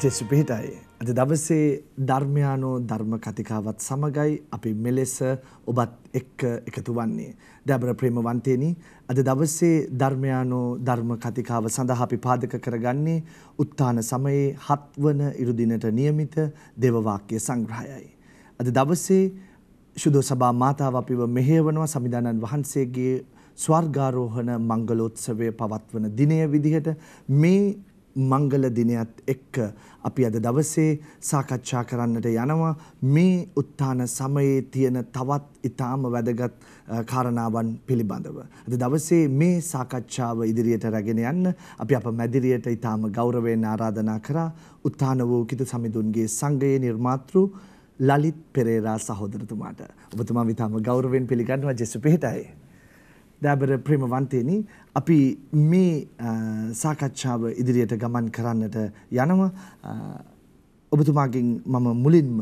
ජෙසුපිහිටයි. අද දවසේ ධර්මයානෝ ධර්ම කතිකාවත් සමගයි අපි මෙලෙස ඔබත් එක්ක එකතු වන්නේ. දැබර ප්‍රේමවන්තේනි අද දවසේ ධර්මයානෝ ධර්ම කතිකාව සඳහා අපි පාදක කරගන්නේ උත්තාන සමයේ හත්වන ඉරුදිනට නියමිත දේවවාක්‍ය සංග්‍රහයයි. අද දවසේ ශුද්ධ සභා මාතාව අපිව මෙහෙයවනවා සම්විධානන් වහන්සේගේ ස්වර්ගාරෝහණ මංගලෝත්සවය පවත්වන දිනය විදිහට මේ මංගල දිනයත් එක්ක අපි අද දවසේ සාකච්ඡා කරන්නට යනවා මේ උත්තාන සමයේ තියෙන තවත් ඊටාම වැදගත් කාරණාවන් පිළිබඳව. අද දවසේ මේ සාකච්ඡාව ඉදිරියට රැගෙන යන්න අපි අප මැදිරියට ඊටාම ගෞරවයෙන් ආරාධනා කරා උත්තාන වූ කිත සමිඳුන්ගේ සංගයේ නිර්මාතෘ ලලිත් පෙරේරා සහෝදරතුමාට. ඔබතුමා විතාම ගෞරවයෙන් පිළිගන්නවා ජෙසු පිහිටයි. දෑබර ප්‍රේමවන්තේනි අපි මේ සාකච්ඡාව ඉදිරියට ගමන් කරන්නට යනවා ඔබතුමාගෙන් මම මුලින්ම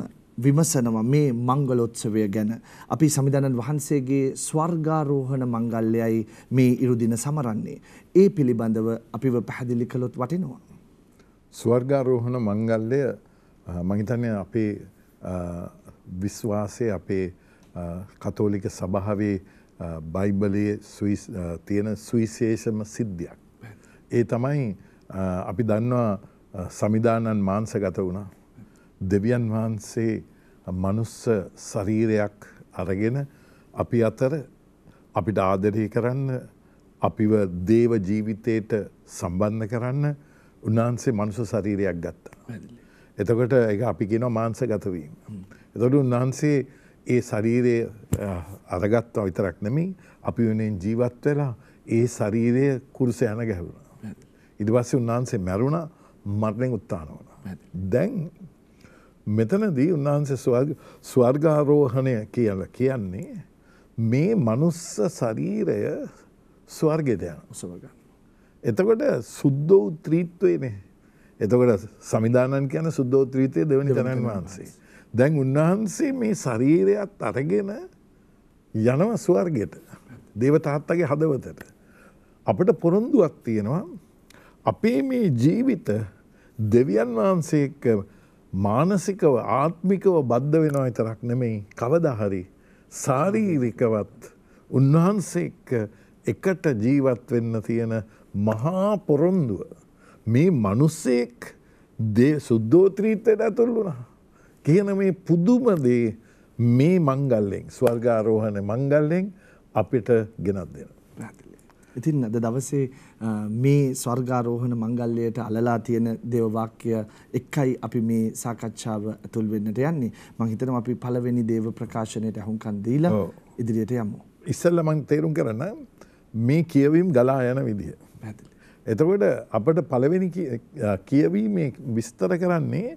විමසනවා මේ මංගලෝත්සවය ගැන අපි සම්විධානන් වහන්සේගේ ස්වර්ගාරෝහණ මංගල්‍යයයි මේ ඉරුදින සමරන්නේ ඒ පිළිබඳව අපිව පැහැදිලි කළොත් වටිනවා ස්වර්ගාරෝහණ මංගල්‍යය මම හිතන්නේ අපේ විශ්වාසයේ අපේ කතෝලික සභාවේ බයිබලයේ තියෙන සුවිශේෂම සිද්ධියක්. ඒ තමයි අපි දන්නවා සමිධානන් මාංස ගත වුණා. දෙවියන් වහන්සේ මනුස්ස ශරීරයක් අරගෙන අපි අතර අපිට ආදරය කරන්න අපිව දේව ජීවිතයට සම්බන්ධ කරන්න උන්වහන්සේ මනුස ශරීරයක් ගත්තා. එතකොට එක අපි කියෙන මාංස ගතවීම. එතොට උන්වහන්සේ ඒ ශරීරය අරගත්තා විතරක් නෙමෙයි අපි වෙනෙන් ජීවත් වෙලා ඒ ශරීරය කුරුස යන ගැහුණා. ඊට පස්සේ උන්වහන්සේ මැරුණා මරණයෙන් උත්ථාන වුණා. දැන් මෙතනදී උන්වහන්සේ ස්වර්ග ස්වර්ගාරෝහණය කියලා කියන්නේ මේ මනුස්ස ශරීරය ස්වර්ගයට යනවා. එතකොට සුද්ධෝ ත්‍රිත්වයනේ. එතකොට සමිදානන් කියන සුද්ධෝ ත්‍රිත්වයේ දෙවෙනි තනන් වහන්සේ. දැන් උන්වහන්සේ මේ ශරීරයත් අරගෙන යනව ස්වර්ගයට. දේවතාත්තගේ හදවතට. අපට පොරොන්දුවක් තියෙනවා අපේ මේ ජීවිත දෙවියන් වහන්සේ එක්ක මානසිකව ආත්මිකව බද්ධ වෙනවා විතරක් නෙමෙයි කවදා හරි ශාරීරිකවත් උන්වහන්සේ එක්ක එකට ජීවත් වෙන්න තියෙන මහා පොරොන්දුව මේ මිනිසෙක් දේ සුද්ධෝත්‍රීත්වයට ඇතුළු වුණා. කියන මේ පුදුම දේ මේ මංගල්ලෙන් ස්වර්ගාරෝහණ මංගල්ලෙන් අපිට ගෙනත් දෙන. ඉතින් අද දවසේ මේ ස්වර්ගාරෝහණ මංගල්‍යයට අලලා තියෙන දේවවාක්‍ය එකයි අපි මේ සාකච්ඡාව ඇතුල් වෙන්නට යන්නේ. මම හිතනවා අපි පළවෙනි දේව ප්‍රකාශනයට අහුම්කන් දීලා ඉදිරියට යමු. ඉස්සෙල්ලා මම තේරුම් කරන්න මේ කියවීම් ගලා යන විදිය. පැහැදිලි. එතකොට අපට පළවෙනි කියවීමේ විස්තර කරන්නේ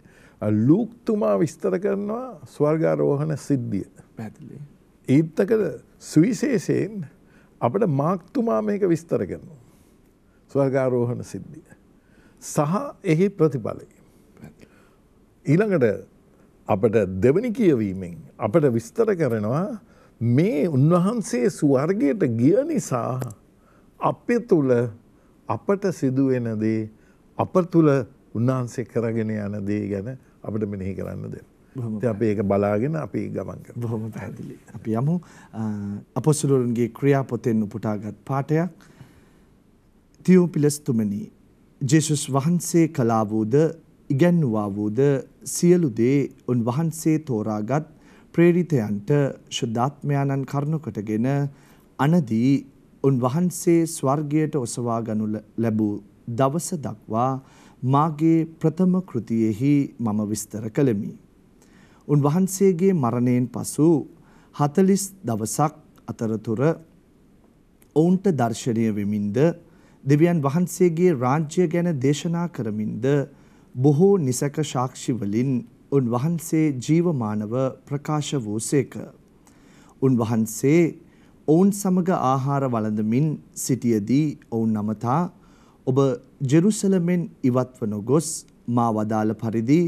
ලූක්තුමා විස්තර කරනවා ස්වර්ගාරෝහණ සිද්ධිය. ඊත්තකද සුවිශේෂයෙන් අපට මාක්තුමා මේක විස්තර කරනවා. ස්වර්ගාරෝහණ සිද්ධිය. සහ එහි ප්‍රතිඵලය. ඊළඟට අපට දෙවනි කියවීමෙන් අපට විස්තර කරනවා මේ උන්වහන්සේ ස්වර්ගයට ගිය නිසා අපි තුල අපට සිදුවෙන දේ අප තුල උන්වහන්සේ කරගෙන යන දේ ගැන අපට මෙනෙහි කරන්න දෙන්න. අපි ඒක බලාගෙන අපි ගමන් කරමු. බොහොම පැහැදිලි. අපි යමු අපොස්තුලෝන්ගේ ක්‍රියාපතෙන් උපුටාගත් පාඩයක්. තියෝපිලස් තුමනි ජේසුස් වහන්සේ කළා වූද ඉගැන්වුවා වූද සියලු දේ උන්වහන්සේ තෝරාගත් ප්‍රේරිතයන්ට ශුද්ධාත්මයාණන් කරුණු කොටගෙන අනදී උන්වහන්සේ ස්වර්ගයට ඔසවා ගනු ලැබූ දවස දක්වා මාගේ ප්‍රථම කෘතියෙහි මම විස්තර කළෙමි. උන්වහන්සේගේ මරණයෙන් පසු 40 දවසක් අතරතුර ඔවුන්ට දර්ශනීය වෙමින්ද දෙවියන් වහන්සේගේ රාජ්‍ය ගැන දේශනා කරමින්ද බොහෝ නිසක සාක්ෂි වලින් උන්වහන්සේ ජීවමානව ප්‍රකාශ වූසේක. උන්වහන්සේ ඔවුන් සමග ආහාර වළඳමින් සිටියදී ඔවුන් නමතා ඔබ ජෙරුසලමෙන් ඉවත්ව නොගොස් මා වදාළ පරිදි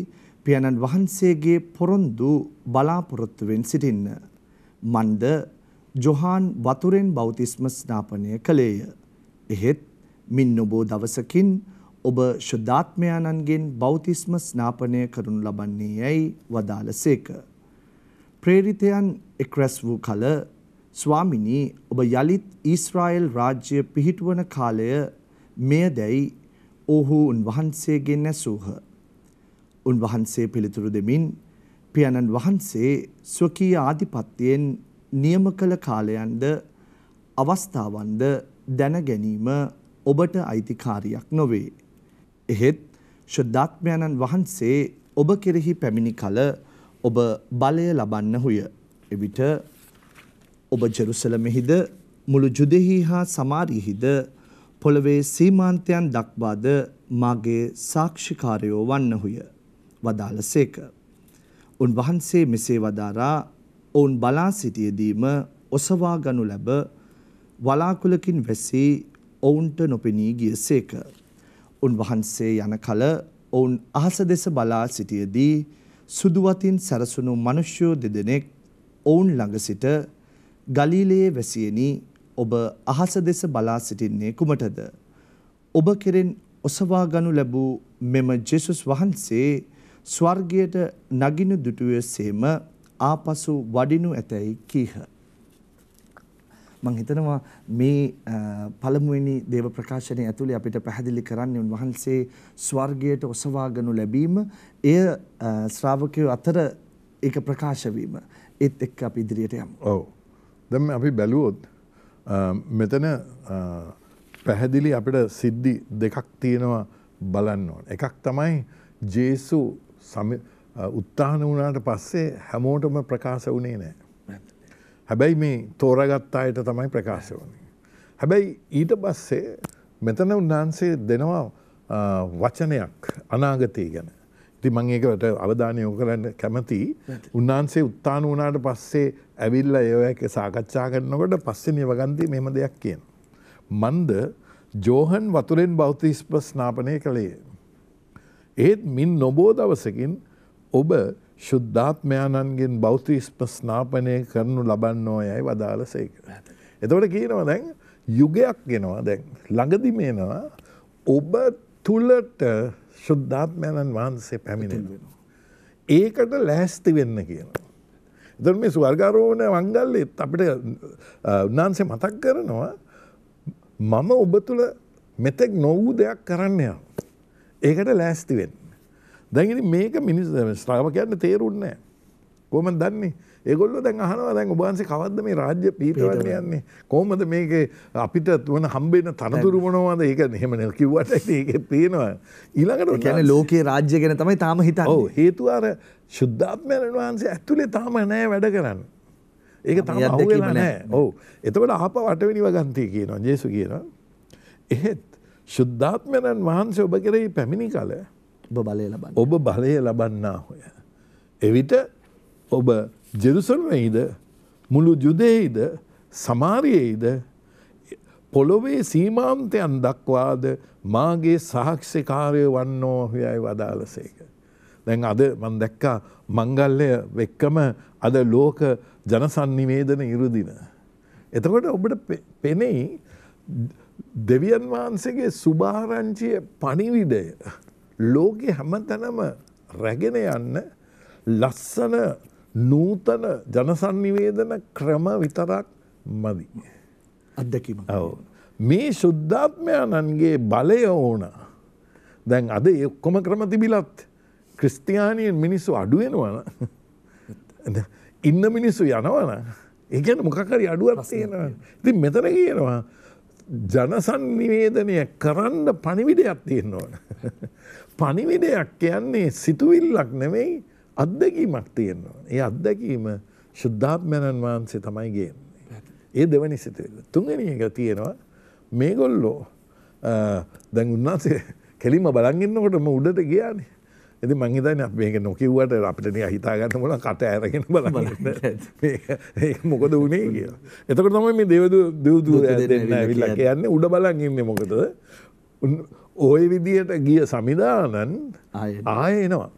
පියාණන් වහන්සේගේ පොරොන්දු බලාපොරොත්තුවෙන් සිටින්න. මන්ද ජොහාන් වතුරෙන් බෞතිස්ම ස්නාපනය කළේය. එහෙත් මින් නොබෝ දවසකින් ඔබ ශුද්ධාත්මයාණන්ගෙන් බෞතිස්ම ස්නාපනය කරනු ලබන්නේ යැයි වදාළසේක. ප්‍රේරිතයන් එක්රැස් වූ කල ස්වාමිනී ඔබ යළිත් ඊස්රායෙල් රාජ්‍ය පිහිටුවන කාලය මෙය දැයි ඔහු උන්වහන්සේගෙන් ඇසූහ. උන්වහන්සේ පිළිතුරු දෙමින් පියාණන් වහන්සේ ස්වකීය ආධිපත්‍යයෙන් නියම කළ කාලයන්ද අවස්ථාවන්ද දැන ගැනීම ඔබට අයිතිකාරියක් නොවේ. එහෙත් ශුද්ධාත්මයන්න් වහන්සේ ඔබ කෙරෙහි පැමිණි කල ඔබ බලය ලබන්න හුය. එවිට ඔබ ජෙරුසලමෙහිද මුළු ජුදෙහි හා සමාරියෙහිද පොළවේ සීමාන්තයන් දක්වාද මාගේ සාක්ෂිකාරයෝ වන්නහුය. වදාළසේක. උන්වහන්සේ මෙසේ වදාරා ඔවුන් බලා සිටියදීම ඔසවා ගනු ලැබ වලාකුලකින් වැසී ඔවුන්ට නොපෙනී ගියසේක. උන්වහන්සේ යන කල ඔවුන් අහස දෙස බලා සිටියදී සුදුවතින් සැරසුණු මිනිස්යෝ දෙදෙනෙක් ඔවුන් ළඟ සිට ගලීලයේ වැසියෙනි ඔබ අහස දෙස බලා සිටින්නේ කුමටද? ඔබ කෙරෙන් ඔසවා ගනු ලැබූ මෙම ජෙසුස් වහන්සේ ස්වර්ගයට නගින දුටුවසේම ආපසු වඩිනු ඇතැයි කීහ. මං හිතනවා මේ පළමුවෙනි දේව ප්‍රකාශනයේ ඇතුලේ අපිට පැහැදිලි කරන්නේ උන්වහන්සේ ස්වර්ගයට ඔසවාගනු ලැබීම එය ශ්‍රාවකයෝ අතර ඒක ප්‍රකාශ වීම ඒත් එක්ක අපි ඉදිරියට යමු. ඔව්. දැන් අපි බැලුවොත් මෙතන පැහැදිලි අපිට සිද්ධි දෙකක් තියෙනවා බලන්න ඕන. එකක් තමයි ජේසු උත්තාන වුණාට පස්සේ හැමෝටම ප්‍රකාශ වුණේ නෑ. හැබැයි මේ තෝරගත් අයට තමයි ප්‍රකාශ වුණේ. හැබැයි ඊට පස්සේ මෙතන උන්වහන්සේ දෙනවා වචනයක් අනාගතය ගැන. ති මං ඒකට අවධානය යෝ කරන්න කැමති උන්වහන්සේ උත්තාන වනාට පස්සේ ඇවිල්ල ඒක සාකච්ඡා කරනකොට පස්සෙ නිවගන්දී මෙම දෙයක් කියන. මන්ද ජෝහන් වතුරෙන් බෞතිස්ප ස්නාපනය කළේ. ඒත් මින් නොබෝ දවසකින් ඔබ ශුද්ධාත්මයාණන්ගෙන් බෞතිස්ප ස්නාපනය කරනු ලබන්නෝ යයි වදාල සේක. එතවට කියනවා දැන් යුගයක් ගෙනවා දැන් ළඟදිමේනවා ඔබ තුළට ශුද්ධාත්මයණන් වහන්සේ පැමිණෙනවා. ඒකට ලෑස්ති වෙන්න කියනවා. එතකොට මේ ස්වර්ගාරෝහණ මංගල්‍යත් අපිට උන්වහන්සේ මතක් කරනවා මම ඔබ තුල මෙතෙක් නොවූ දෙයක් කරන්න යනවා. ඒකට ලෑස්ති වෙන්න. දැන් ඉතින් මේක මිනිස් ශ්‍රාවකයන්ට තේරුන්නේ නැහැ. කොහොමද දන්නේ? ඒගොල්ලෝ දැන් අහනවා දැන් ඔබ වහන්සේ කවද්ද මේ රාජ්‍ය පීඩවන්න යන්නේ කොහොමද මේක අපිට වන හම්බෙන්න තනතුරු මොනවද ඒක එහෙම නෙවෙයි කිව්වට ඒක පේනවා ඊළඟට කියන්නේ ලෝකයේ රාජ්‍ය ගැන තමයි තාම හිතන්නේ ඔව් හේතුව අර සුද්ධාත්මයන් වහන්සේ ඇතුලේ තාම නෑ වැඩ කරන්නේ ඒක තාම අහුවෙලා නෑ ඔව් එතකොට ආපහු අටවෙනි වගන්තිය කියනවා ජේසු කියනවා එහෙත් ශුද්ධාත්මයණන් වහන්සේ ඔබ කෙරෙහි පැමිණි කල ඔබ බලය ලබන්න ඔබ බලය ලබන්නා හොය එවිට ඔබ ජෙරුසලමයිද මුළු යුදෙයිද සමාරයෙයිද පොළොවේ සීමාන්තයන් දක්වාද මාගේ සාක්ෂිකාරය වන්නෝහයයි වදාලසේක. දැන් අද මන් දැක්කා මංගල්ලය වෙක්කම අද ලෝක ජනසන්නිවේදන ඉරුදින. එතකොට ඔබට පෙනෙයි දෙවියන් වහන්සේගේ සුභාරංචිය පනිවිඩය ලෝකෙ හැම තැනම රැගෙන යන්න ලස්සන නූතන ජනසන්නිවේදන ක්‍රම විතරක් මදි. අත්දැකීම. මේ ශුද්ධාත්මයණන්ගේ බලය ඕන. දැන් අද එක්කොම ක්‍රම තිබිලත් ක්‍රිස්තියානියෙන් මිනිස්සු අඩුවෙනවන ඉන්න මිනිස්සු යනවන ඒගැන මොකකරි අඩුවක් තියෙනවා. ති මෙතන කියනවා ජනසන්නිවේදනය කරන්න පණිවිඩයක් තියෙන්න ඕන. පණිවිඩයක් කියන්නේ සිතුවිල්ලක් නෙවෙයි අත්දැකීමක් තියෙනවා. ඒ අත්දැකීම ශුද්ධාත්මයන්න් වහන්සේ තමයි ගේන්නේ. ඒ දෙවැනි සිතුවිල්ල. තුන්වෙනි එක තියෙනවා මේගොල්ලෝ දැන් උන්වහන්සේ කෙලින්ම බලන් ඉන්නකොටම උඩට ගියානේ. ඉතින් මං හිතන්නේ අපි මේක නොකිව්වට අපිට නිකන් හිතා ගන්න මොනවා කට ඇරගෙන බලන්න. මේක මොකද වුනේ කියලා. එතකොට තමයි මේ දේවදූ දේවදූ දෙන්න ඇවිල්ලා කියන්නේ උඩ බලන් ඉන්නේ මොකටද? ওই විදියට ගිය සමිදානන් ආයෙ එනවා.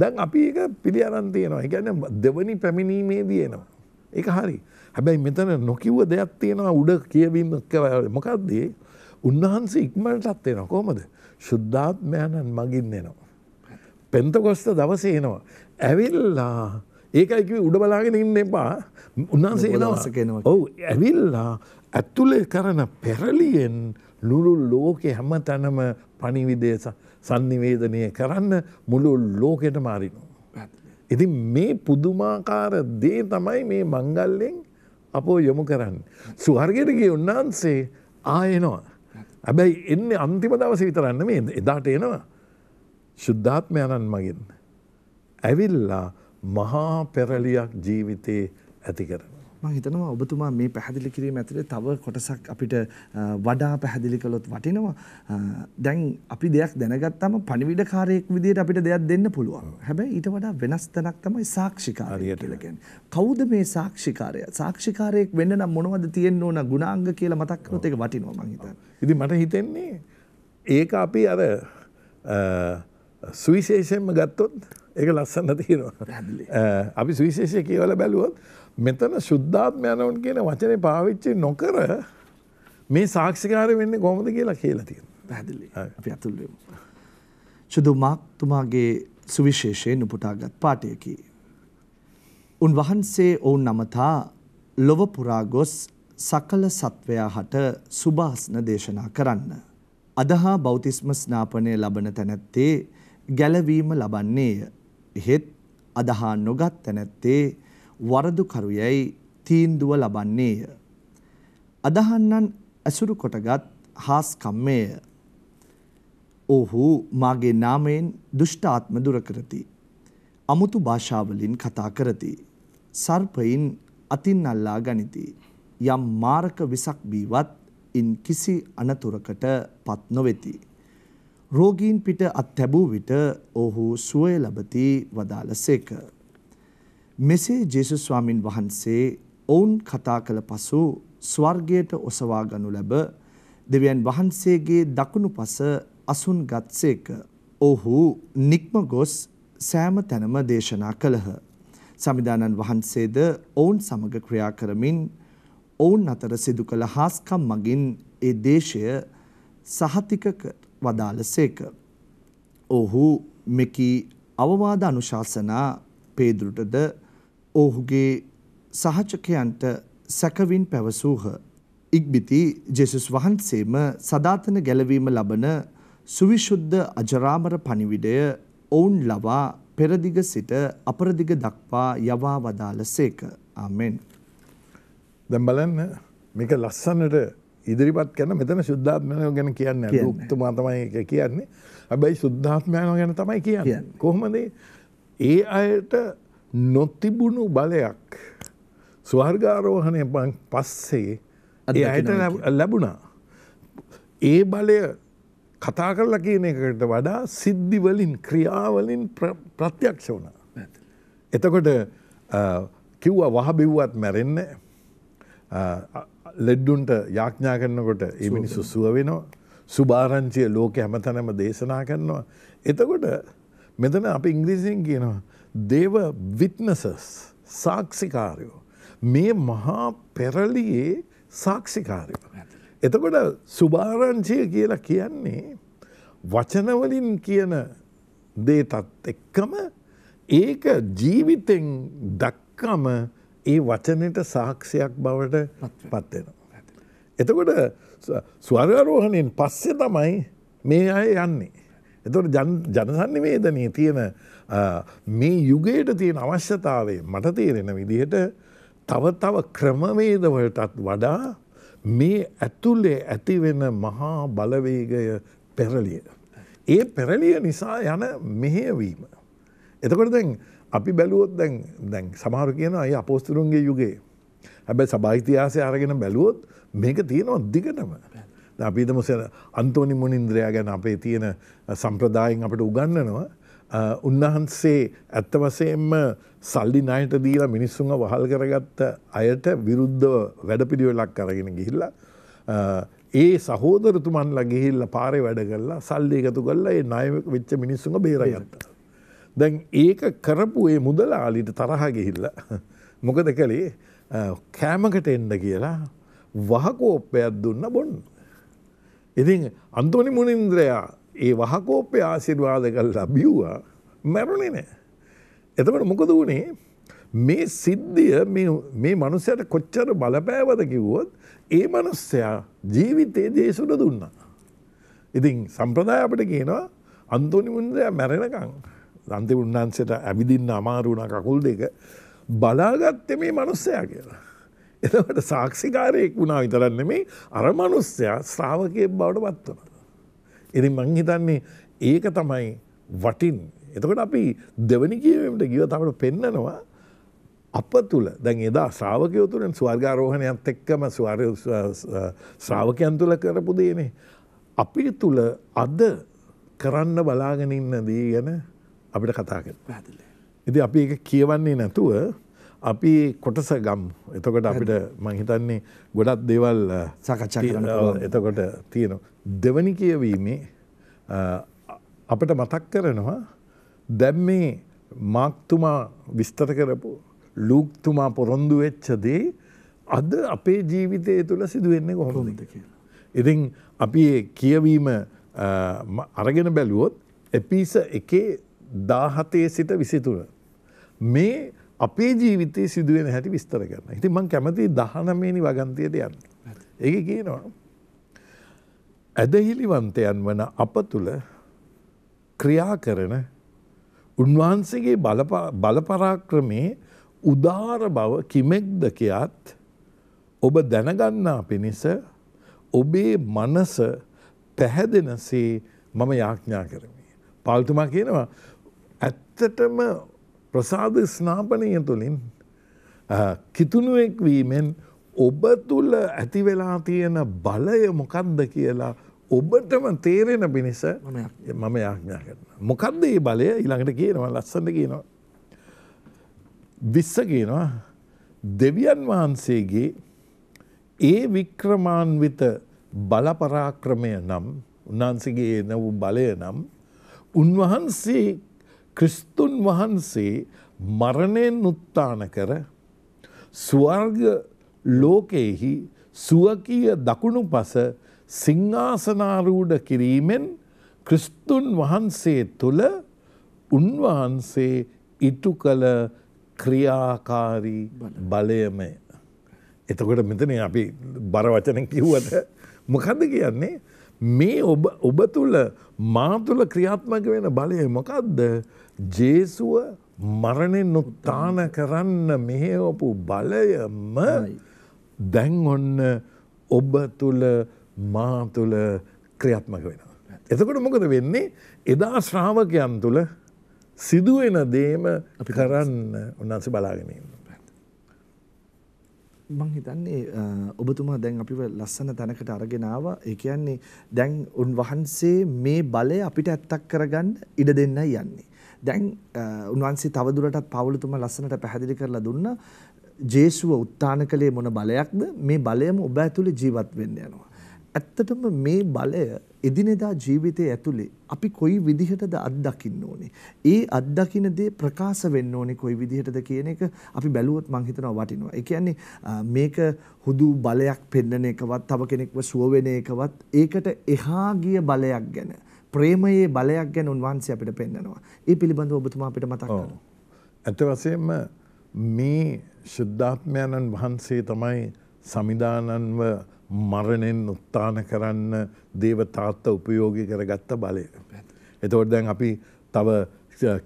දැන් අපි එක පිළියරන් තියෙනවා එකන දෙවනි පැමිණීමේදී එනවා. එක හරි හැබැයි මෙතන නොකිව්ව දෙයක් තියෙනවා උඩ කියවීමක මොකක්දේ උන්වහන්සේ ඉක්මනටත් එෙන කොමද ශුද්ධාත්මයණන් මගින් එනවා. පෙන්තකොස්ත දවස එනවා. ඇවිල්ලා ඒකයිකිව උඩ බලාගෙන ඉන්න එපා උන්වහන්සේ එනවාසකෙනවා ඔවු ඇවිල්ලා ඇත්තුලේ කරන පෙරලියෙන් ලුළු ලෝකෙ හැම තැනම පනිවිදේ සන්නිවේදනය කරන්න මුළු ලෝකෙට මාරිනු. ඉති මේ පුදුමාකාර දේ තමයි මේ මංගල්ලෙන් අපෝ යොමු කරන්න. සුහර්ගයටගේ උන්නාන්සේ ආයනවා. ඇබැයි එන්න අන්තිම දවස විතරන්න මේ එදාට එනවා. ශුද්ධාත්මයණන් මගින්. ඇවිල්ලා මහා පෙරලියක් ජීවිතයේ ඇති කරන. මම හිතනවා ඔබතුමා මේ පැහැදිලි කිරීම ඇතුලේ තව කොටසක් අපිට වඩා පැහැදිලි කළොත් වටිනවා. දැන් අපි දෙයක් දැනගත්තාම පණිවිඩකාරයෙක් විදිහට අපිට දෙයක් දෙන්න පුළුවන්. හැබැයි ඊට වඩා වෙනස් තැනක් තමයි සාක්ෂිකාරය කියලා කියන්නේ. කවුද මේ සාක්ෂිකාරයා? සාක්ෂිකාරයෙක් වෙන්න නම් මොනවද තියෙන්න ඕන ගුණාංග කියලා මතක් කරනොත් ඒක වටිනවා මම හිතන්නේ. ඉතින් මට හිතෙන්නේ ඒක අපි අර සුවිශේෂයෙන්ම ගත්තොත් ඒක ලස්සන්න තියෙනවා. අපි සුවිශේෂය කියවල බැලුවොත් මෙතන සුද්ධාත්මයනවන් කියන වචනේ පාවිච්චි නොකර මේ සාක්ෂිකාරය වෙන්නේ කොහොමද කියලා කියලා තියෙනවා. පැහැදිලි. අපි අතුල් වෙමු. චුදුමාක් තුමාගේ සුවිශේෂයෙන් උපුටාගත් පාඨයකි. උන් වහන්සේ ඔවුන් නමතා ලොව පුරා ගොස් සකල සත්වයා හට සුභාස්න දේශනා කරන්න. අදහා බෞතිස්ම ස්නාපනය ලබන තැනැත්තේ ගැලවීම ලබන්නේය. එහෙත් අදහා නොගත් තැනැත්තේ වරදුකරුයයි තීන්දුව ලබන්නේය. අදහන්නන් ඇසුරු කොටගත් හාස්කම්මේය. ඔහු මාගේ නාමයෙන් දුෂ්ටාත්ම දුර කරති. අමුතු භාෂාවලින් කතා කරති. සර්පයින් අතින් අල්ලා ගනිති. යම් මාරක විසක් බීවත් ඉන් කිසි අනතුරකට පත් නොවෙති. රෝගීන් පිට අත්හැබූ විට ඔහු සුවය ලබති වදාළසේක. මෙසේ ජේසුස් ස්වාමින් වහන්සේ ඔවුන් කතා කළ පසු ස්වර්ගයට ඔසවා ගනු ලැබ දෙවියන් වහන්සේගේ දකුණු පස අසුන් ගත්සේක. ඔහු නික්ම ගොස් සෑම තැනම දේශනා කළහ. සමිධානන් වහන්සේද ඔවුන් සමග ක්‍රියා කරමින් ඔවුන් අතර සිදු කළ හාස්කම් මගින් ඒ දේශය සහතිකක වදාළ සේක. ඔහු මෙකී අවවාද අනුශාසනා පේදුරුටද ඔහුගේ සහචකයන්ට සැකවින් පැවසූහ. ඉක්බිති ජෙසුස් වහන්සේම සදාතන ගැලවීම ලබන සුවිශුද්ධ අජරාමර පණිවිඩය ඔවුන් ලවා පෙරදිග සිට අපරදිග දක්වා යවා වදාළ සේක. ආමෙන්. දැන් බලන්න මේක ලස්සනට ඉදිරිපත් කරන මෙතන ශුද්ධාත්මයනෝ ගැන කියන්න උක්තුමා තමයි කියන්නේ හැබැයි ශුද්ධාත්මයනෝ ගැන තමයි කියන්නේ කොහොමද ඒ අයට නොතිබුණු බලයක් ස්වර්ගාරෝහණය පස්සේ ඒ අයට ලැබුණා ඒ බලය කතා කරලා කියන එකට වඩා සිද්ධිවලින් ක්‍රියාවලින් ප්‍රත්‍යක්ෂ වුණා එතකොට කිව්වා වහ බිව්වත් මැරෙන්නේ ලෙඩ්ඩුන්ට යාඥා කරනකොට ඒ මිනිස්සු සුව වෙනවා. සුභාරංචිය ලෝකෙ හැමතැනම දේශනා කරනවා. එතකොට මෙතන අපි ඉංග්‍රීසියෙන් කියනවා දේව විට්නසස් සාක්ෂිකාරයෝ මේ මහා පෙරලියේ සාක්ෂිකාරයෝ. එතකොට සුභාරංචිය කියලා කියන්නේ වචනවලින් කියන දේතත් එක්කම ඒක ජීවිතෙන් දක්කම ඒ වචනෙට සාක්ෂයක් බවට පත් වෙනවා. එතකොට ස්වර්ගාරෝහණයෙන් පස්සේ තමයි මේ අය යන්නේ. එතකොට ජනසන්නිවේදනයේ තියෙන මේ යුගයට තියෙන අවශ්‍යතාවය මට තේරෙන විදිහට තව තව ක්‍රමවේදවලටත් වඩා මේ ඇතුලේ ඇතිවෙන මහා බලවේගය පෙරලිය. ඒ පෙරලිය නිසා යන මෙහෙවීම. එතකොට දැන් අපි බැලුවොත් දැන් දැන් සමහර කියනවා ඒ අපෝස්තුරුන්ගේ යුගයේ. හැබැයි සභා ඉතිහාසය අරගෙන බැලුවොත් මේක තියෙනවා දිගටම. දැන් අපි හිතමු අන්තෝනි මුනින්ද්‍රයා ගැන අපේ තියෙන සම්ප්‍රදායෙන් අපිට උගන්වනවා. උන්වහන්සේ ඇත්ත වශයෙන්ම සල්ලි ණයට දීලා මිනිස්සුන්ව වහල් කරගත්ත අයට විරුද්ධව වැඩපිළිවෙලක් අරගෙන ගිහිල්ලා ඒ සහෝදරතුමන්ලා ගිහිල්ලා පාරේ වැඩ කරලා සල්ලි එකතු කරලා ඒ ණය වෙච්ච මිනිස්සුන්ව බේරගත්තා. දැන් ඒක කරපු ඒ මුදලාලිට තරහ ගිහිල්ල මොකද කළේ කෑමකට එන්න කියලා වහකෝප්පයක් දුන්න බොන්න. ඉතින් අන්තෝනි මුනින්ද්‍රයා ඒ වහකෝප්පය ආසිර්වාද කල්ලා බිව්වා මැරුණේ නෑ. එතකට මොකද වනේ මේ සිද්ධිය මේ මනුස්සයට කොච්චර බලපෑවද කිව්වොත් ඒ මනුස්සයා ජීවිතයේ දේශුට දුන්න. ඉතින් සම්ප්‍රදාය අපට කියනවා අන්තෝනි මුන්ද්‍රයා මැරෙනකං. අන්තිම උන්නාන්සේට ඇවිදින්න අමාරු වුණා කකුල් දෙක බලාගත්තේ මේ මිනිස්සයා කියලා. එතකොට සාක්ෂිකාරයෙක් වුණා විතරක් නෙමෙයි අර මිනිස්සයා ශ්‍රාවකයෙක් බවට පත් වුණා. ඉතින් මං හිතන්නේ ඒක තමයි වටින්. එතකොට අපි දෙවනි කියවීමට ගියොත් අපිට පෙන්නනවා අප තුළ දැන් එදා ශ්‍රාවකයෝ තුළින් ස්වර්ගාරෝහණයත් එක්කම ශ්‍රාවකයන් තුළ කරපු දේනේ. අපි තුළ අද කරන්න බලාගෙන ඉන්න දේ ගැන අපිට කතා කරන්න. ඉතින් අපි ඒක කියවන්නේ නැතුව අපි කොටස ගම් එතකොට අපිට මංහිතන්නේ ගොඩත් දේවල් එතකොට තියෙනවා. දෙවනි කියවීමේ අපට මතක් කරනවා දැම් මේ මාක්තුමා විස්තර කරපු ලූක්තුමා පොරොන්දු වෙච්චදේ අද අපේ ජීවිතය තුළ සිදුවෙන්නේ කොහොමද කියලා. ඉතින් අපි කියවීම අරගෙන බැලුවොත් එපිස එකේ දාහතයේ සිට විසිතුර. මේ අපේ ජීවිතයේ සිදුවෙන හැටි විස්තර කරන්න. ඉතින් මං කැමති 19 වගන්තියට යන්න. ඒක කියනවා ඇදහිලිවන්තයන් වන අප තුල ක්‍රියා කරන උන්වහන්සේගේ බලපරාක්‍රමේ උදාර බව කිමෙක්ද කියත් ඔබ දැනගන්නා පිණිස ඔබේ මනස පැහැදෙනසේ මම යාඥා කරමි. පාල්තුමා කියනවා ඇත්තටම ප්‍රසාද ස්නාපනය තුළින් කිතුුණුවෙක් වීමෙන් ඔබ තුළ ඇතිවෙලා තියෙන බලය මොකක්ද කියලා ඔබටම තේරෙන පිණිස මම යාඥා කරන. මොකක්ද ඒ බලය ඉළඟට කියනවා ලස්සඳ කියනවා. විස්ස කියනවා දෙවියන් වහන්සේගේ ඒ වික්‍රමාන්විත බලපරාක්‍රමය නම් උන්වහන්සේගේ එන වූ බලය නම් උන්වහන්සේ ක්‍රිස්තුන් වහන්සේ මරණයෙන් උත්තාන කර ස්වර්ග ලෝකයෙහි සුවකීය දකුණු පස සිංහාසනාරූඪ කිරීමෙන් ක්‍රිස්තුන් වහන්සේ තුළ උන්වහන්සේ ඉටු කළ ක්‍රියාකාරී බලයමය. එතකොට මෙතන අපි බර වචන කිව්වට මොකද කියන්නේ මේ ඔබ තුළ මා තුළ ක්‍රියාත්මක වෙන බලය මොකක්ද ජේසුව මරණෙන් උත්තාන කරන්න මෙහෙවපු බලයම දැන් ඔන්න ඔබ තුළ මා තුළ ක්‍රියාත්මක වෙනවා. එතකොට මොකද වෙන්නේ එදා ශ්‍රාවකයන් තුළ සිදුවෙන දේම අපි කරන්න උන්වන්ස බලාගෙනීම. මං හිතන්නේ ඔබතුමා දැන් අපිව ලස්සන තැනකට අරගෙන ආවා. ඒ කියන්නේ දැන් උන්වහන්සේ මේ බලය අපිට ඇත්තක් කරගන්න ඉඩ දෙන්නයි යන්නේ. දැන් උන්වහන්සේ තවදුරටත් පාවුලතුමා ලස්සනට පැහැදිලි කරලා දුන්නා ජේසුව උත්ථාන කළේ මොන බලයක්ද මේ බලයම ඔබ ඇතුලේ ජීවත් වෙන්න යනවා. ඇත්තටම මේ බලය එදිනෙදා ජීවිතයේ ඇතුලේ අපි කොයි විදිහටද අත්දකින්න ඕනේ. ඒ අත්දකින දේ ප්‍රකාශ වෙන්න ඕනේ කොයි විදිහටද කියන එක අපි බැලුවොත් මං හිතනවා වටිනවා. ඒ කියන්නේ මේක හුදු බලයක් පෙන්නන එකවත් තව කෙනෙක්ව සුව වෙන එකවත් ඒකට එහා ගිය බලයක් ගැන ප්‍රේමයේ බලයක් ගැන උන්වහන්සේ අපිට පෙන්නනවා. ඒ පිළිබඳව ඔබතුමා අපිට මතක් කරනවා. ඇත්ත වශයෙන්ම මේ ශුද්ධාත්මයන්න් වහන්සේ තමයි සමිදානන්ව මරණයෙන් උත්තාන කරන්න දේවතාත්ත උපයෝගී කරගත්ත බලය. එතකොට දැන් අපි තව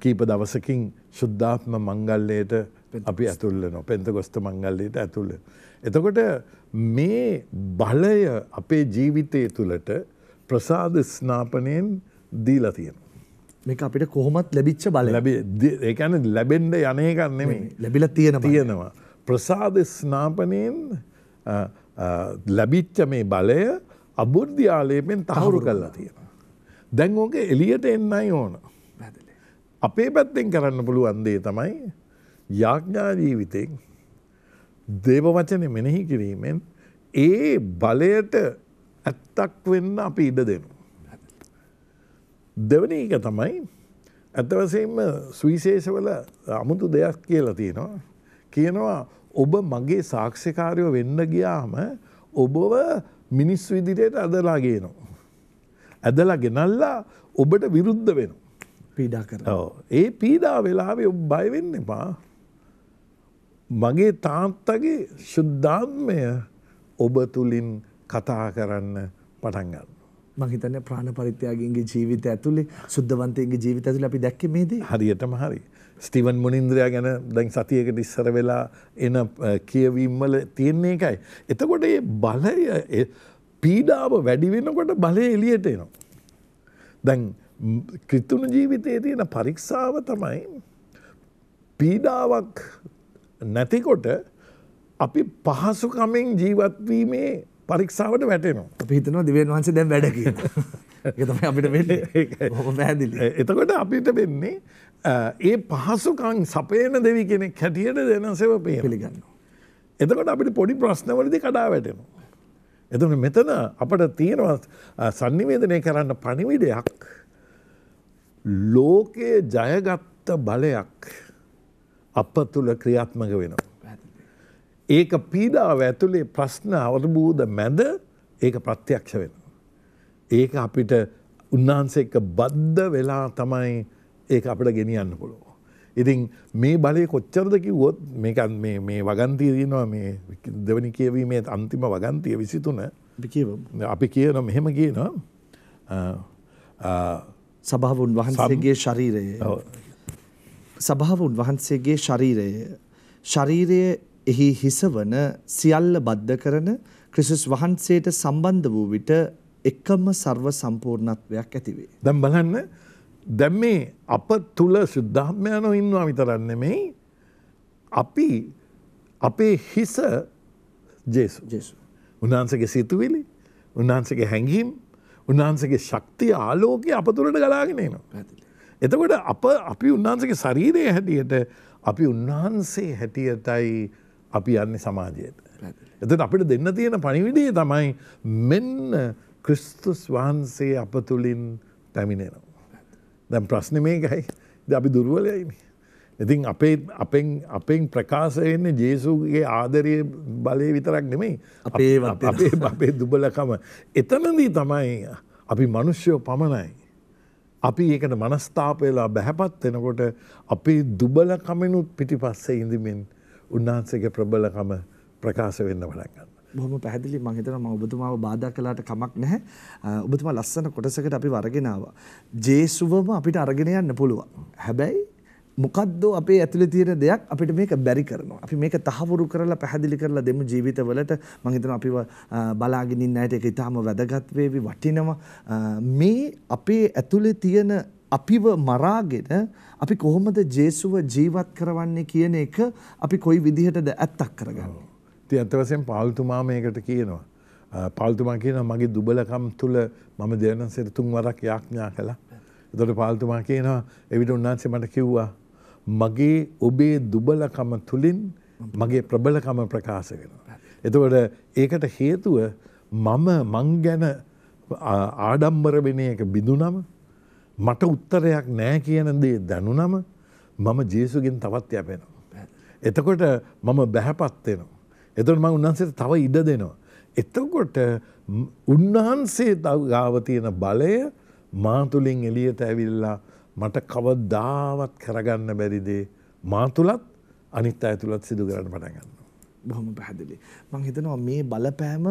කීප දවසකින් ශුද්ධාත්ම මංගල්ලයට අපි ඇතුල්ලනවා පෙන්තකොස්ත මංගල්ලයට ඇතුළ. එතකොට මේ බලය අපේ ජීවිතය තුළට ප්‍රසාද ස්නාපනයෙන් දීලා තියෙන. මේක අපිට කොහොමත් ලැබිච්ච බල ඒකන ලැබෙන්ඩ යනයකන්නෙමේ ලැබිල තියෙන තියෙනවා. ප්‍රසාද ස්නාපනයෙන් ලැබිච්ච මේ බලය අබුද්ධ්‍යයාලයපෙන් තහවුරු කල්ලා තියෙන. දැන් ඕක එලියට එන්නයි ඕන. අපේ පැත්තෙන් කරන්න පුළුවන්දේ තමයි යාඥා ජීවිතෙන් දේව වචන මෙනෙහි කිරීමෙන් ඒ බලයට ඇත්තක් වෙන්න අපි ඉඩ දෙනු. දෙවනි එක තමයි ඇතවසයෙන්ම සුවිශේෂවල අමුතු දෙයක් කියලා තියෙනවා. කියනවා ඔබ මගේ සාක්ෂිකාරයෝ වෙන්න ගියාම ඔබව මිනිස් විදිරයට ඇදලා ගේනවා. ඇදලා ගෙනල්ලා ඔබට විරුද්ධ වෙන. පීඩා කර ඒ පීඩා වෙලාවේ ඔබ බයවෙන්න එපා. මගේ තාත්තගේ ශුද්ධාත්මය ඔබ තුළින් කතා කරන්න පටන් ගන්න. මං හිතන්නේ ප්‍රාණ පරිත්‍යාගීන්ගේ ජීවිත ඇතුලේ සුද්ධවන්තයන්ගේ ජීවිත ඇතුලේ අපි දැක්කේ මේ දේ. හරියටම හරි. ස්ටිවන් මුනින්ද්‍රයා ගැන දැන් සතියකට ඉස්සර වෙලා එන කියවීම් වල තියෙන එකයි. එතකොට මේ බලය පීඩාව වැඩි වෙනකොට බලය එළියට එනවා. දැන් කෘතුණු ජීවිතයේ තියෙන පරීක්ෂාව තමයි පීඩාවක් නැතිකොට අපි පහසුකමෙන් ජීවත්වීමේ පරීක්ෂාවට වැටෙනවා පිහිතනවා දිවෙන් වහන්සේ දැන් වැඩ එකතම අපිට පැදිලි එතකොට අපිට වෙන්නේ ඒ පහසුකං සපයන දෙවි කෙනෙක් හැටියට දෙන සෙව පේ පිළිගන්න එතකොට අපිට පොඩි ප්‍රශ්නවලදි කඩා වැටෙනවා එතන මෙතන අපට තියෙනවා සන්නිවේදනය කරන්න පණිවිඩයක් ලෝකයේ ජයගත්ත බලයක් අප තුළ ක්‍රියාත්මක වෙනවා ඒක පීඩාව ඇතුළේ ප්‍රශ්න අවබෝධ මැද ඒක ප්‍රත්‍යක්ෂ වෙනවා. ඒක අපිට උන්වහන්සේ එක්ක බද්ධ වෙලා තමයි ඒක අපිට ගෙනියන්න පුළුවන්. ඉතින් මේ බලය කොච්චරද කිව්වොත් මේක මේ මේ වගන්තිය තියෙනවා මේ දෙවනි කියවීමේ අන්තිම වගන්තිය 23 අපි කියවමු. අපි කියනවා මෙහෙම කියනවා සභාවුන් වහන්සේගේ ශරීරය සභාවුන් වහන්සේගේ ශරීරය ශරීරයේ එහි හිසවන සියල්ල බද්ධ කරන ක්‍රිස්තුස් වහන්සේට සම්බන්ධ වූ විට එකම ਸਰව සම්පූර්ණත්වයක් ඇතිවේ. දැන් බලන්න දැන් මේ අප තුල සුද්ධාත්මයano ඉන්නවා විතරක් නෙමෙයි අපි අපේ හිස ජේසු. ජේසු. උන්වහන්සේගේ සිතුවිලි, උන්වහන්සේගේ හැඟීම්, උන්වහන්සේගේ ශක්තිය ආලෝකය අප තුළට ගලාගෙන එනවා. එතකොට අප අපි උන්වහන්සේගේ ශරීරයේ හැටියට අපි උන්වහන්සේ හැටියටයි අපි යන්නේ සමාජයට. එතට අපිට දෙන්න තියෙන පණිවිඩේ තමයි මෙන්න ක්‍රිස්තුස් වහන්සේ අප තුළින් පැමිණෙනවා. දැම් ප්‍රශ්න මේකයි ද අපි දුර්ුවලයයිම. ඉතින් අපේ අපෙන් අපෙන් ප්‍රකාශයන්නේ ජේසුගේ ආදරය බලය විතරක් නෙමෙයි අපේ අපේ දුබලකම. එතනදී තමයි අපි මනුෂ්‍යයෝ පමණයි. අපි ඒකට මනස්ථාපයලා බැහැපත් වෙනකොට අපේ දුබල කමිනුත් පිටි පස්සේ ඉඳමින්. උන්වහන්සේගේ ප්‍රබලකම ප්‍රකාශ වෙන්න පටන් ගන්නවා. බොහොම පැහැදිලි මම හිතනවා මම ඔබතුමාව බාධා කළාට කමක් නැහැ. ඔබතුමා ලස්සන කොටසකට අපි වරගෙන ආවා. ජේසුවම අපිට අරගෙන යන්න පුළුවන්. හැබැයි මොකද්ද අපේ ඇතුලේ තියෙන දෙයක් අපිට මේක බැරි කරනවා. අපි මේක තහවුරු කරලා පැහැදිලි කරලා දෙමු ජීවිතවලට. මම හිතනවා අපිව බලාගෙන ඉන්න අයට ඒක ඊටාම වැදගත් වේවි වටිනවා. මේ අපේ ඇතුලේ තියෙන අපිව මරාගෙන අපි කොහොමද ජේසුව ජීවත් කරවන්නේ කියන එක අපි කොයි විදිහටද ඇත්තක් කරගන්නේ. ඉතින් අත වශයෙන් පාල්තුමා මේකට කියනවා. පාල්තුමා කියනවා මගේ දුබලකම් තුල මම දෙවනන්සේට තුන් වරක් යාඥා කළා. එතකොට පාල්තුමා කියනවා එවිට උන්වහන්සේ මට කිව්වා මගේ ඔබේ දුබලකම තුලින් මගේ ප්‍රබලකම ප්‍රකාශ වෙනවා. එතකොට ඒකට හේතුව මම මං ගැන ආඩම්බර වෙන එක බිඳුනම මට උත්තරයක් නෑ කියන දේ දැනුනම මම ජේසුගෙන් තවත් යැපෙනවා. එතකොට මම බැහැපත්වෙනවා. එතුට මං උන්හන්සේට තව ඉඩ දෙනවා. එතකොට උන්වහන්සේ ගාව තියෙන බලය මාතුලින් එලියට ඇවිල්ලා මට කවදාවත් කරගන්න බැරිදේ මාතුලත් අනිත් අය තුළත් සිදු කරන්න පටගන්න. බොහොම පැහැදිලි. මං හිතනවා මේ බලපෑම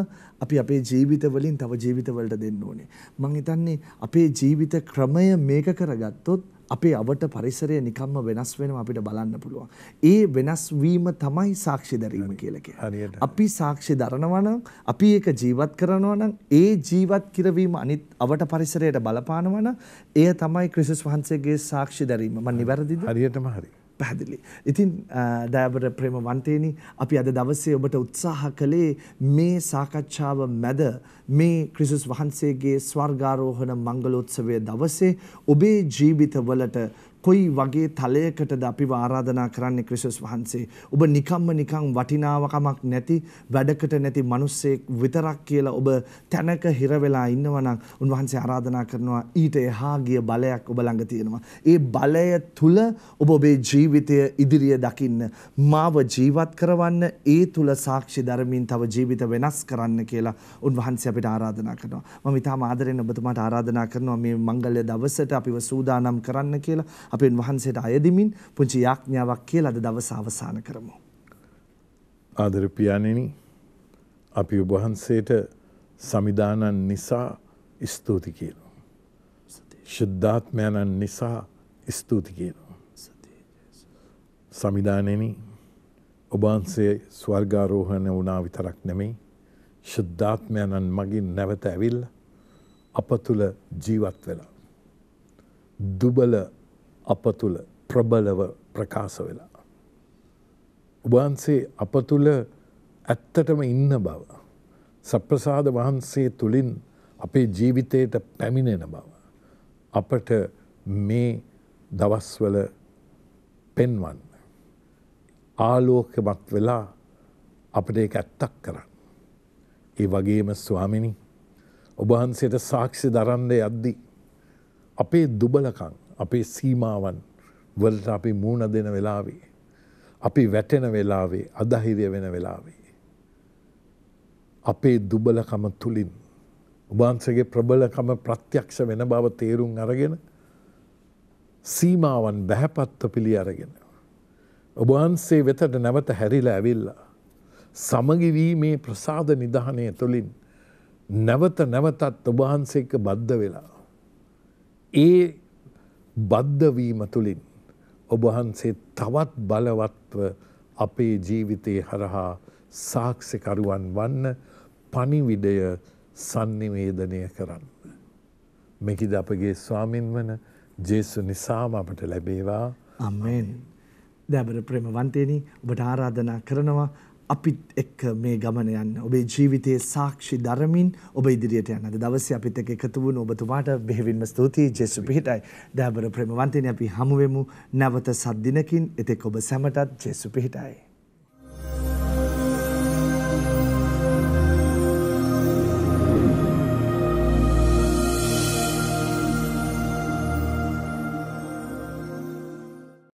අපි අපේ ජීවිතවලින් තව ජීවිතවලට දෙන්න ඕනේ. මං හිතන්නේ අපේ ජීවිත ක්‍රමය මේක කරගත්තොත් අපේ අවට පරිසරය නිකම්ම වෙනස් වෙනවා අපිට බලන්න පුළුවන්. ඒ වෙනස් වීම තමයි සාක්ෂි දැරීම කියලා කියන්නේ. අපි සාක්ෂි දරනවා නම්, අපි ඒක ජීවත් කරනවා නම්, ඒ ජීවත් කිරවීම අනිත් අවට පරිසරයට බලපානවා නම්, එය තමයි ක්‍රිස්තුස් වහන්සේගේ සාක්ෂි දැරීම. මම නිවැරදිද? හරියටම හරි. පැහැදිලි. ඉතින් දෑබර ප්‍රේමවන්තේනි අපි අද දවසේ ඔබට උත්සාහ කළේ මේ සාකච්ඡාව මැද මේ ක්‍රිස්තුස් වහන්සේගේ ස්වර්ගාරෝහණ මංගලෝත්සවය දවසේ ඔබේ ජීවිතවලට කොයි වගේ තලයකටද අපිව ආරාධනා කරන්නේ ක්‍රිස්තුස් වහන්සේ. ඔබ නිකම්ම නිකං වටිනාවකමක් නැති වැඩකට නැති මිනිස්සෙක් විතරක් කියලා ඔබ තැනක හිර වෙලා ඉන්නවා නම් උන්වහන්සේ ආරාධනා කරනවා ඊට එහා ගිය බලයක් ඔබ ළඟ තියෙනවා. ඒ බලය තුල ඔබ ඔබේ ජීවිතය ඉදිරිය දකින්න, මාව ජීවත් කරවන්න, ඒ තුල සාක්ෂි ධර්මින් තව ජීවිත වෙනස් කරන්න කියලා උන්වහන්සේ අපිට ආරාධනා කරනවා. මම ඉතාම ආදරෙන් ඔබතුමාට ආරාධනා කරනවා මේ මංගල්‍ය දවසට අපිව සූදානම් කරන්න කියලා. අපෙන් වහන්සේට අයදිමින් පුංචි යාඥාවක් කියලා අද දවස අවසන් කරමු. ආදර පියාණෙනි අපි ඔබ වහන්සේට සමිදානන් නිසා ස්තුති කියනවා. ශුද්ධාත්මයන්න් නිසා ස්තුති කියනවා. සමිදානෙනි ඔබ වහන්සේ ස්වර්ගාරෝහණය වුණා විතරක් නෙමෙයි ශුද්ධාත්මයන්න් මගින් නැවත ඇවිල්ලා අප තුළ ජීවත් වෙලා. දුබල අප තුළ ප්‍රබලව ප්‍රකාශ වෙලා. වහන්සේ අප තුළ ඇත්තටම ඉන්න බව. සප්‍රසාද වහන්සේ තුළින් අපේ ජීවිතයට පැමිණෙන බව. අපට මේ දවස්වල පෙන්වන්න. ආලෝකමත් වෙලා අපට ඒක ඇත්තක් කරන්න. ඒ වගේම ස්වාමිනි ඔබහන්සේට සාක්ෂි දරන්නේ අද්දි. අපේ දුබලකං අපේ සීමාවන් වලට අපි මූුණ දෙන වෙලාවේ. අපි වැටෙන වෙලාවේ අදහිරිය වෙන වෙලාවේ. අපේ දුබලකම තුළින් උබාන්සගේ ප්‍රබලකම ප්‍රත්‍යක්ෂ වෙන බව තේරුම් අරගෙන සීමාවන් බැහැපත්ව පිළි අරගෙන. ඔබහන්සේ වෙතට නැවත හැරිල ඇවිල්ලා. සමගිවීමේ ප්‍රසාද නිධානය තුළින් නැවත නැවතත් ඔබහන්සේක බද්ධ වෙලා. ඒ බද්ධවීම තුළින් ඔබහන්සේ තවත් බලවත්ව අපේ ජීවිතයේ හරහා සාක්ෂකරුවන් වන්න පනිවිඩය සන්නිවේදනය කරන්න. මෙකිද අපගේ ස්වාමින් වන ජේසු නිසාම අපට ලැබේවා අම්මෙන් දැබර ප්‍රම වන්තේනී ඔබට ආරාධනා කරනවා අපිත් එක්ක මේ ගමන යන්න ඔබේ ජීවිතයේ සාක්ෂි දරමින් ඔබ ඉදිරියට යන්න. අද දවසේ අපිත් එක්ක එකතු වුණු ඔබතුමාට බෙහෙවින්ම ස්තුතියි ජේසු පිහිටයි. දයාබර ප්‍රේමවන්තනි අපි හමු වෙමු නැවත සත් දිනකින්. එතෙක් ඔබ සැමටත් ජේසු පිහිටයි.